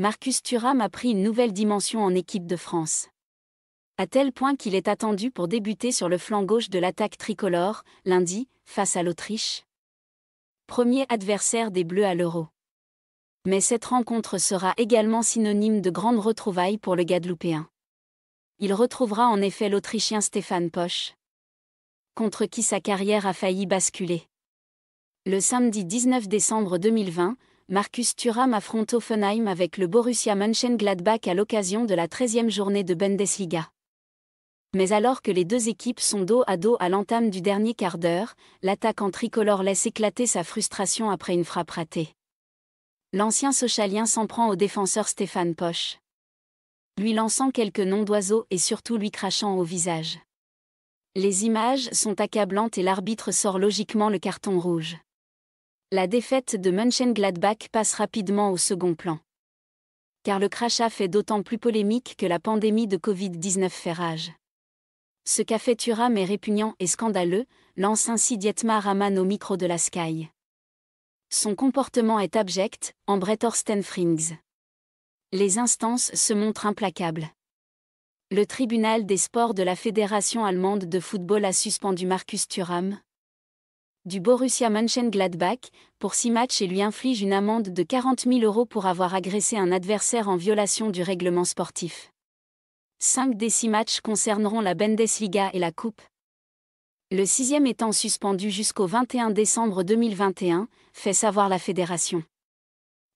Marcus Thuram a pris une nouvelle dimension en équipe de France. À tel point qu'il est attendu pour débuter sur le flanc gauche de l'attaque tricolore, lundi, face à l'Autriche. Premier adversaire des Bleus à l'Euro. Mais cette rencontre sera également synonyme de grande retrouvailles pour le Guadeloupéen. Il retrouvera en effet l'Autrichien Stéphane Poche, contre qui sa carrière a failli basculer. Le samedi 19 décembre 2020, Marcus Thuram affronte Offenheim avec le Borussia Mönchengladbach à l'occasion de la 13e journée de Bundesliga. Mais alors que les deux équipes sont dos à dos à l'entame du dernier quart d'heure, l'attaque en tricolore laisse éclater sa frustration après une frappe ratée. L'ancien socialien s'en prend au défenseur Stéphane Poche. Lui lançant quelques noms d'oiseaux et surtout lui crachant au visage. Les images sont accablantes et l'arbitre sort logiquement le carton rouge. La défaite de Mönchengladbach passe rapidement au second plan. Car le crachat fait d'autant plus polémique que la pandémie de Covid-19 fait rage. Ce qu'a fait Thuram est répugnant et scandaleux, lance ainsi Dietmar Raman au micro de la Sky. Son comportement est abject, en Thorsten Frings. Les instances se montrent implacables. Le tribunal des sports de la Fédération allemande de football a suspendu Marcus Thuram, du Borussia Mönchengladbach pour six matchs et lui inflige une amende de 40 000 euros pour avoir agressé un adversaire en violation du règlement sportif. Cinq des six matchs concerneront la Bundesliga et la Coupe. Le sixième étant suspendu jusqu'au 21 décembre 2021, fait savoir la fédération.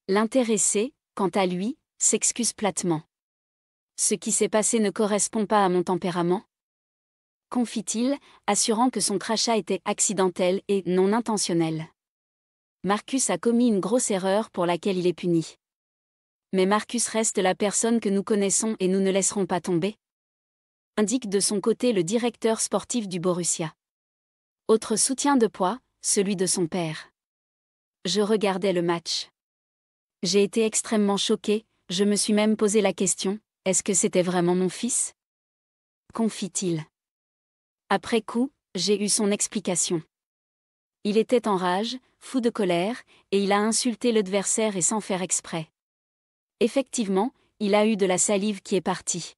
L'intéressé, quant à lui, s'excuse platement. Ce qui s'est passé ne correspond pas à mon tempérament confie-t-il, assurant que son crachat était accidentel et non intentionnel. Marcus a commis une grosse erreur pour laquelle il est puni. Mais Marcus reste la personne que nous connaissons et nous ne laisserons pas tomber. Indique de son côté le directeur sportif du Borussia. Autre soutien de poids, celui de son père. Je regardais le match. J'ai été extrêmement choqué, je me suis même posé la question, est-ce que c'était vraiment mon fils confie-t-il. Après coup, j'ai eu son explication. Il était en rage, fou de colère, et il a insulté l'adversaire et sans faire exprès. Effectivement, il a eu de la salive qui est partie.